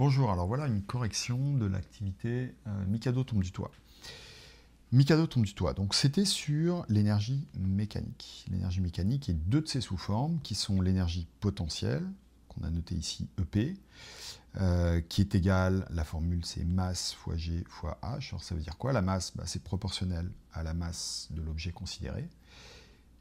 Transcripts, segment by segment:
Bonjour, alors voilà une correction de l'activité euh, Mikado tombe du toit. Mikado tombe du toit, donc c'était sur l'énergie mécanique. L'énergie mécanique est deux de ses sous-formes qui sont l'énergie potentielle, qu'on a noté ici EP, euh, qui est égale, la formule c'est masse fois G fois H. Alors ça veut dire quoi La masse, bah, c'est proportionnelle à la masse de l'objet considéré.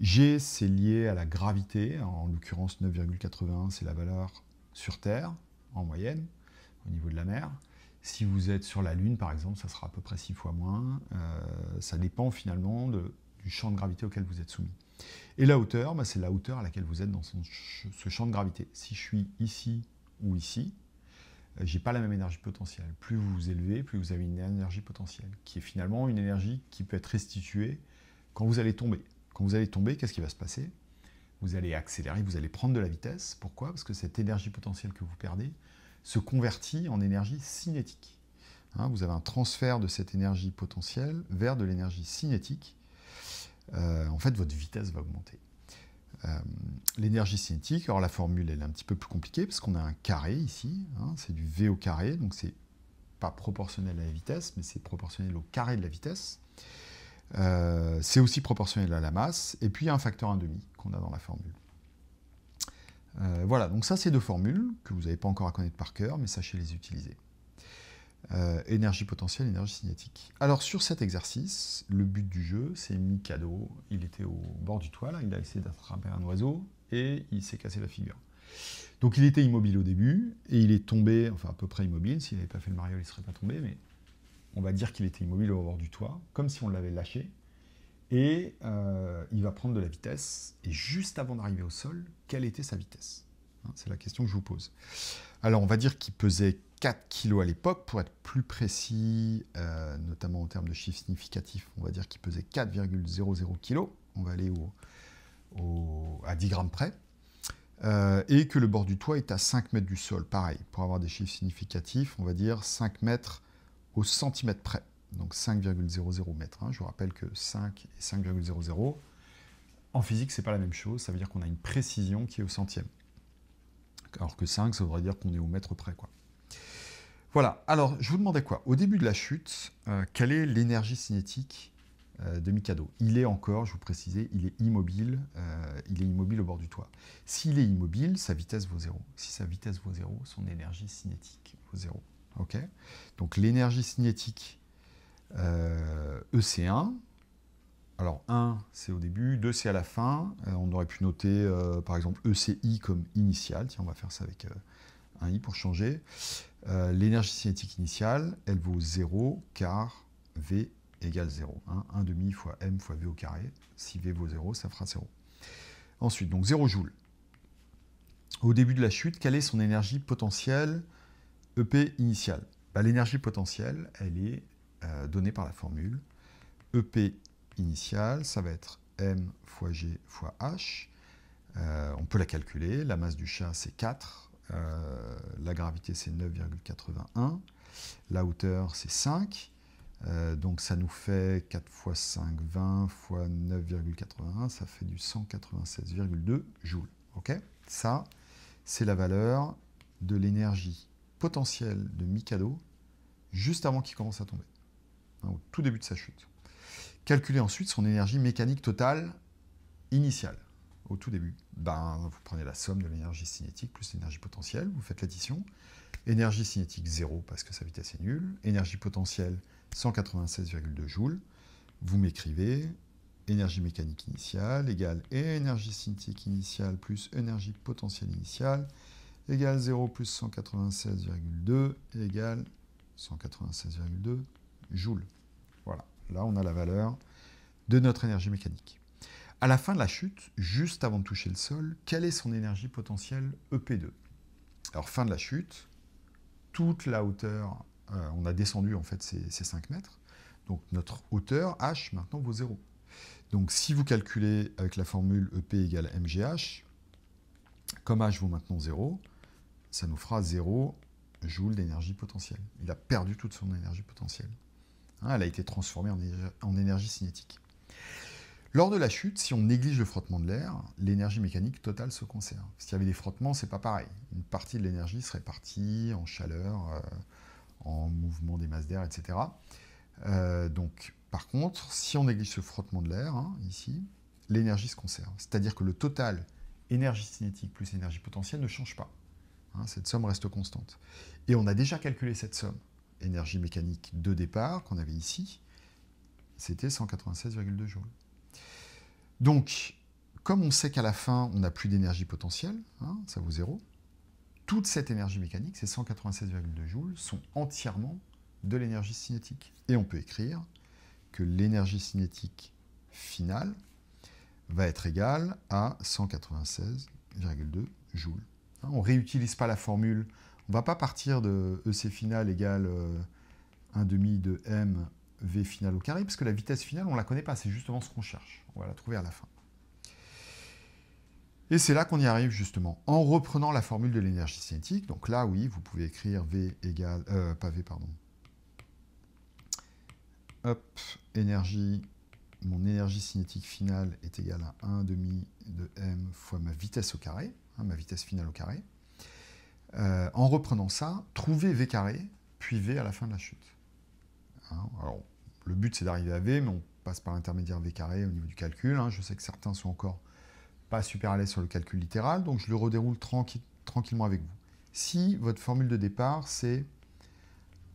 G, c'est lié à la gravité, en l'occurrence 9,81, c'est la valeur sur Terre, en moyenne au niveau de la mer. Si vous êtes sur la Lune, par exemple, ça sera à peu près 6 fois moins. Euh, ça dépend finalement du champ de gravité auquel vous êtes soumis. Et la hauteur, bah, c'est la hauteur à laquelle vous êtes dans ce champ de gravité. Si je suis ici ou ici, euh, j'ai pas la même énergie potentielle. Plus vous vous élevez, plus vous avez une énergie potentielle, qui est finalement une énergie qui peut être restituée quand vous allez tomber. Quand vous allez tomber, qu'est-ce qui va se passer Vous allez accélérer, vous allez prendre de la vitesse. Pourquoi Parce que cette énergie potentielle que vous perdez, se convertit en énergie cinétique. Hein, vous avez un transfert de cette énergie potentielle vers de l'énergie cinétique. Euh, en fait, votre vitesse va augmenter. Euh, l'énergie cinétique, alors la formule est un petit peu plus compliquée parce qu'on a un carré ici, hein, c'est du V au carré, donc c'est pas proportionnel à la vitesse, mais c'est proportionnel au carré de la vitesse. Euh, c'est aussi proportionnel à la masse, et puis il y a un facteur 1,5 qu'on a dans la formule. Euh, voilà, donc ça c'est deux formules que vous n'avez pas encore à connaître par cœur, mais sachez les utiliser. Euh, énergie potentielle, énergie cinétique. Alors sur cet exercice, le but du jeu, c'est Mikado. Il était au bord du toit, là, il a essayé d'attraper un oiseau et il s'est cassé la figure. Donc il était immobile au début et il est tombé, enfin à peu près immobile, s'il n'avait pas fait le Mario, il ne serait pas tombé, mais on va dire qu'il était immobile au bord du toit, comme si on l'avait lâché. Et euh, il va prendre de la vitesse. Et juste avant d'arriver au sol, quelle était sa vitesse hein, C'est la question que je vous pose. Alors, on va dire qu'il pesait 4 kg à l'époque. Pour être plus précis, euh, notamment en termes de chiffres significatifs, on va dire qu'il pesait 4,00 kg. On va aller à 10 grammes près. Euh, et que le bord du toit est à 5 mètres du sol. Pareil, pour avoir des chiffres significatifs, on va dire 5 mètres au centimètre près donc 5,00 mètres. Hein. Je vous rappelle que 5 et 5,00, en physique, c'est pas la même chose. Ça veut dire qu'on a une précision qui est au centième. Alors que 5, ça voudrait dire qu'on est au mètre près. Quoi. Voilà, alors je vous demandais quoi Au début de la chute, euh, quelle est l'énergie cinétique euh, de Mikado Il est encore, je vous précisais, il est immobile, euh, il est immobile au bord du toit. S'il est immobile, sa vitesse vaut 0. Si sa vitesse vaut 0, son énergie cinétique vaut 0. Ok Donc l'énergie cinétique EC1. Euh, e Alors 1, c'est au début, 2, c'est à la fin. Euh, on aurait pu noter euh, par exemple ECI comme initial. Tiens, on va faire ça avec un I pour changer. L'énergie cinétique initiale, elle vaut 0 car V égale 0. 1 hein. demi fois M fois V au carré. Si V vaut 0, ça fera 0. Ensuite, donc 0 joule. Au début de la chute, quelle est son énergie potentielle EP initiale bah, L'énergie potentielle, elle est donnée euh, donné par la formule. EP initial, ça va être M fois G fois H. Euh, on peut la calculer. La masse du chat, c'est 4. Euh, la gravité, c'est 9,81. La hauteur, c'est 5. donc ça nous fait 4 fois 5, 20 fois 9,81, ça fait du 196,2 joules. Ok ça, c'est la valeur de l'énergie potentielle de Mikado juste avant qu'il commence à tomber. Hein, au tout début de sa chute. Calculez ensuite son énergie mécanique totale initiale, au tout début. Ben, vous prenez la somme de l'énergie cinétique plus l'énergie potentielle, vous faites l'addition. Énergie cinétique 0 parce que sa vitesse est nulle. Énergie potentielle 196,2 joules. Vous m'écrivez énergie mécanique initiale égale énergie cinétique initiale plus énergie potentielle initiale égale 0 plus 196,2 égale 196,2 Joule, Voilà, là on a la valeur de notre énergie mécanique. À la fin de la chute, juste avant de toucher le sol, quelle est son énergie potentielle EP2 Alors fin de la chute, toute la hauteur, euh, on a descendu en fait ces, ces 5 mètres, donc notre hauteur H maintenant vaut 0. Donc si vous calculez avec la formule EP égale MGH, comme H vaut maintenant 0, ça nous fera 0 Joule d'énergie potentielle. Il a perdu toute son énergie potentielle. Ah, elle a été transformée en énergie cinétique. Lors de la chute, si on néglige le frottement de l'air, l'énergie mécanique totale se conserve. S'il y avait des frottements, c'est pas pareil. Une partie de l'énergie serait partie en chaleur, euh, en mouvement des masses d'air, etc. Euh, donc, par contre, si on néglige ce frottement de l'air, hein, ici, l'énergie se conserve. C'est-à-dire que le total énergie cinétique plus énergie potentielle ne change pas. Hein. cette somme reste constante. Et on a déjà calculé cette somme énergie mécanique de départ qu'on avait ici, c'était 196,2 joules. Donc, comme on sait qu'à la fin, on n'a plus d'énergie potentielle, hein, ça vaut zéro, toute cette énergie mécanique, ces 196,2 joules, sont entièrement de l'énergie cinétique. Et on peut écrire que l'énergie cinétique finale va être égale à 196,2 joules. Hein, on ne réutilise pas la formule on ne va pas partir de EC final égale 1,5 euh, de M V final au carré, parce que la vitesse finale, on ne la connaît pas, c'est justement ce qu'on cherche. On va la trouver à la fin. Et c'est là qu'on y arrive justement, en reprenant la formule de l'énergie cinétique. Donc là, oui, vous pouvez écrire V égale... Euh, pas V, pardon. Hop, énergie... Mon énergie cinétique finale est égale à 1,5 de M fois ma vitesse au carré, hein, ma vitesse finale au carré. Euh, en reprenant ça, trouver V carré, puis V à la fin de la chute. Hein, alors, le but c'est d'arriver à V, mais on passe par l'intermédiaire V carré au niveau du calcul. Hein. Je sais que certains sont encore pas super à l'aise sur le calcul littéral, donc je le redéroule tranquillement avec vous. Si votre formule de départ c'est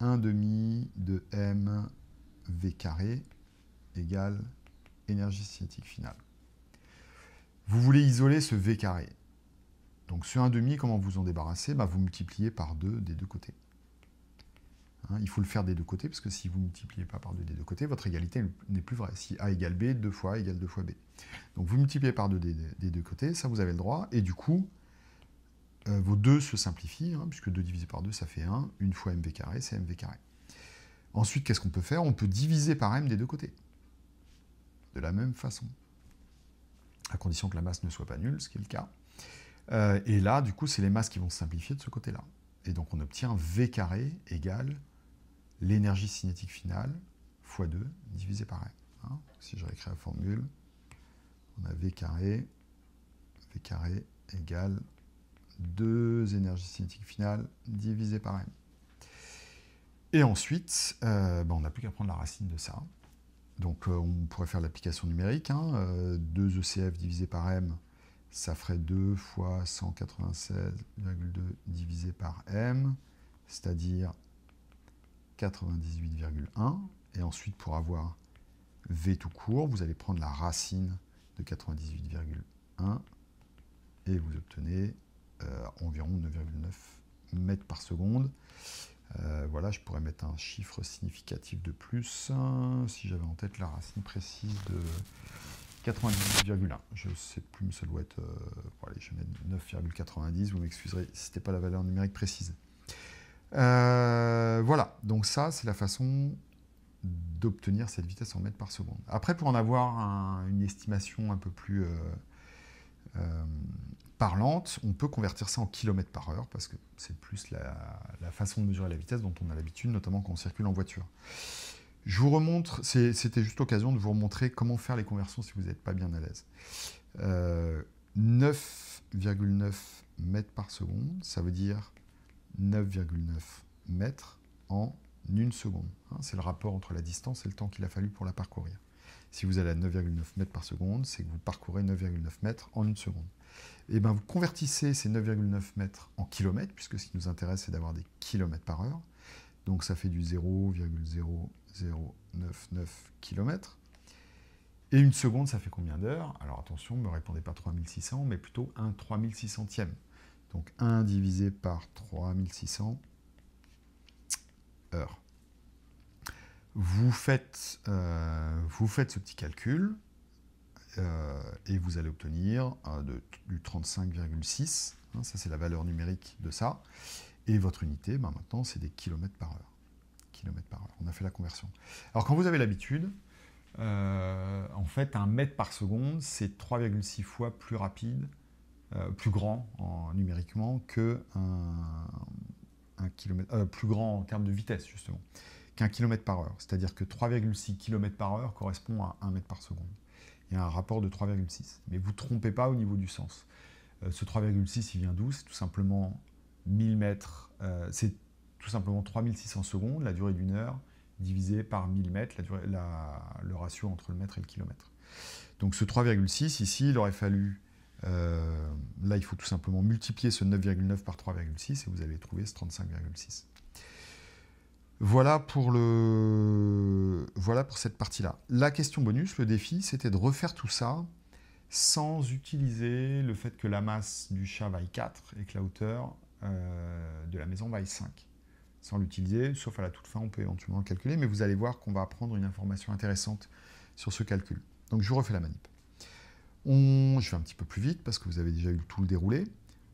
1 demi de m v carré égale énergie cinétique finale. Vous voulez isoler ce v carré. Donc ce 1,5, demi, comment vous en débarrassez bah, Vous multipliez par 2 des deux côtés. Hein, il faut le faire des deux côtés, parce que si vous ne multipliez pas par 2 des deux côtés, votre égalité n'est plus vraie. Si A égale B, 2 fois A égale 2 fois B. Donc vous multipliez par 2 des, deux côtés, ça vous avez le droit, et du coup, euh, vos 2 se simplifient, hein, puisque 2 divisé par 2, ça fait 1. Une fois mv carré, c'est mv carré. Ensuite, qu'est-ce qu'on peut faire On peut diviser par m des deux côtés. De la même façon. À condition que la masse ne soit pas nulle, ce qui est le cas. Euh, et là, du coup, c'est les masses qui vont se simplifier de ce côté-là. Et donc, on obtient V carré égale l'énergie cinétique finale fois 2 divisé par m. Hein. si je réécris la formule, on a V carré, V carré égale 2 énergies cinétiques finales divisé par M. Et ensuite, euh, ben, on n'a plus qu'à prendre la racine de ça. Donc euh, on pourrait faire l'application numérique. 2 hein, ECF e divisé par M, ça ferait 2 fois 196,2 divisé par m, c'est-à-dire 98,1. Et ensuite, pour avoir v tout court, vous allez prendre la racine de 98,1 et vous obtenez euh, environ 9,9 mètres par seconde. Euh, voilà, je pourrais mettre un chiffre significatif de plus hein, si j'avais en tête la racine précise de, 90,1. Je ne sais plus, mais ça doit être. Euh, je vais 9,90. Vous m'excuserez si ce n'était pas la valeur numérique précise. Euh, voilà, donc ça, c'est la façon d'obtenir cette vitesse en mètres par seconde. Après, pour en avoir une estimation un peu plus euh, parlante, on peut convertir ça en kilomètres par heure, parce que c'est plus la, façon de mesurer la vitesse dont on a l'habitude, notamment quand on circule en voiture. Je vous remontre, c'était juste l'occasion de vous remontrer comment faire les conversions si vous n'êtes pas bien à l'aise. 9,9 euh, mètres par seconde, ça veut dire 9,9 mètres en une seconde. Hein. c'est le rapport entre la distance et le temps qu'il a fallu pour la parcourir. Si vous allez à 9,9 mètres par seconde, c'est que vous parcourez 9,9 mètres en une seconde. Et eh ben vous convertissez ces 9,9 mètres en kilomètres, puisque ce qui nous intéresse, c'est d'avoir des kilomètres par heure. Donc ça fait du 0,0 0,99 km. Et une seconde, ça fait combien d'heures Alors attention, ne me répondez pas 3600, mais plutôt 1 3600 Donc 1 divisé par 3600 heures. Vous faites, euh, vous faites ce petit calcul euh, et vous allez obtenir euh, du 35,6. Hein, ça, c'est la valeur numérique de ça. Et votre unité, ben, maintenant, c'est des kilomètres par heure. Kilomètres par heure on a fait la conversion. Alors quand vous avez l'habitude, euh, en fait, un mètre par seconde, c'est 3,6 fois plus rapide, euh, plus grand en, numériquement que un, kilomètre, euh, plus grand en termes de vitesse justement, qu'un kilomètre par heure. C'est-à-dire que 3,6 km par heure correspond à 1 mètre par seconde. Il y a un rapport de 3,6. Mais vous ne trompez pas au niveau du sens. ce 3,6, il vient d'où C'est tout simplement 1000 mètres. c'est tout simplement 3600 secondes, la durée d'une heure, divisé par 1000 mètres, le ratio entre le mètre et le kilomètre. Donc ce 3,6, ici, il aurait fallu... Euh, là, il faut tout simplement multiplier ce 9,9 par 3,6 et vous allez trouver ce 35,6. Voilà pour, le... voilà pour cette partie-là. La question bonus, le défi, c'était de refaire tout ça sans utiliser le fait que la masse du chat vaille 4 et que la hauteur euh, de la maison vaille 5 sans l'utiliser, sauf à la toute fin, on peut éventuellement le calculer, mais vous allez voir qu'on va apprendre une information intéressante sur ce calcul. Donc je vous refais la manip. On, je vais un petit peu plus vite parce que vous avez déjà eu tout le déroulé.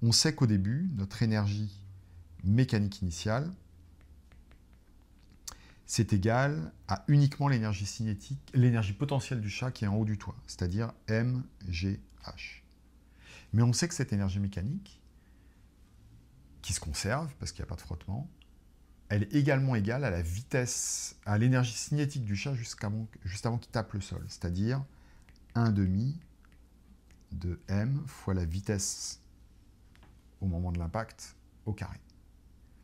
On sait qu'au début, notre énergie mécanique initiale, c'est égal à uniquement l'énergie cinétique, l'énergie potentielle du chat qui est en haut du toit, c'est-à-dire MGH. Mais on sait que cette énergie mécanique, qui se conserve parce qu'il n'y a pas de frottement, elle est également égale à la vitesse, à l'énergie cinétique du chat juste avant, qu'il tape le sol, c'est-à-dire 1 demi de m fois la vitesse au moment de l'impact au carré.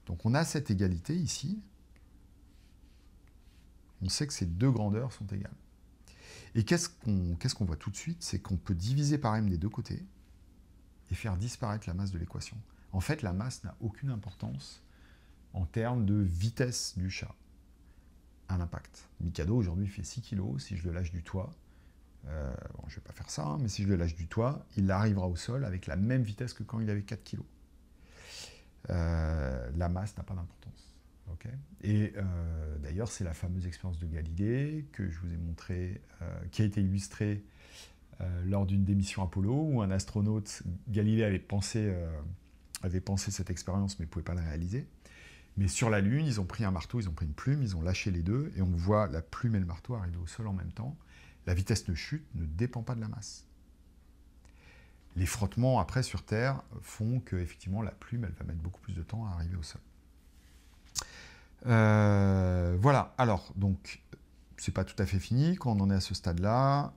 Donc on a cette égalité ici. On sait que ces deux grandeurs sont égales. Et qu'est-ce qu'on voit tout de suite C'est qu'on peut diviser par m des deux côtés et faire disparaître la masse de l'équation. En fait, la masse n'a aucune importance en termes de vitesse du chat un impact. Mikado aujourd'hui fait 6 kg, si je le lâche du toit, euh, je ne vais pas faire ça, hein, mais si je le lâche du toit, il arrivera au sol avec la même vitesse que quand il avait 4 kg. Euh, la masse n'a pas d'importance. et euh, d'ailleurs, c'est la fameuse expérience de Galilée que je vous ai montrée, qui a été illustrée lors d'une démission Apollo, où un astronaute, Galilée avait pensé, avait pensé cette expérience, mais ne pouvait pas la réaliser. Mais sur la Lune, ils ont pris un marteau, ils ont pris une plume, ils ont lâché les deux, et on voit la plume et le marteau arriver au sol en même temps. La vitesse de chute ne dépend pas de la masse. Les frottements après sur Terre font que effectivement la plume, elle va mettre beaucoup plus de temps à arriver au sol. Euh, voilà. Alors donc c'est pas tout à fait fini. Quand on en est à ce stade-là,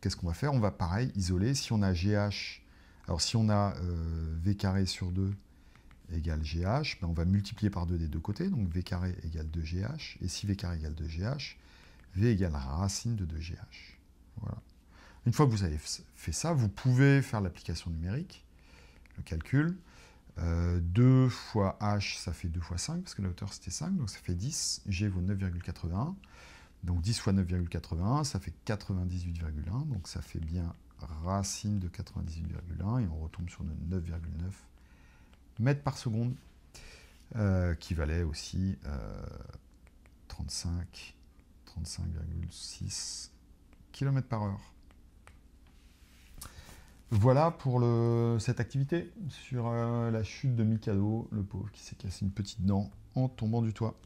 qu'est-ce qu'on va faire On va pareil isoler. Si on a GH, alors si on a euh, V carré sur 2 égale GH, ben, on va multiplier par 2 des deux côtés, donc V carré égale 2GH, et si V carré égale 2GH, V égale racine de 2GH. Voilà. Une fois que vous avez fait ça, vous pouvez faire l'application numérique, le calcul. 2 euh, fois h, ça fait 2 fois 5, parce que la hauteur c'était 5, donc ça fait 10. G vaut 9,81. Donc 10 fois 9,81, ça fait 98,1. Donc ça fait bien racine de 98,1, et on retombe sur nos 9,9 mètres par seconde, euh, qui valait aussi 35,6 euh, km par heure. Voilà pour cette activité sur euh, la chute de Mikado, le pauvre qui s'est cassé une petite dent en tombant du toit.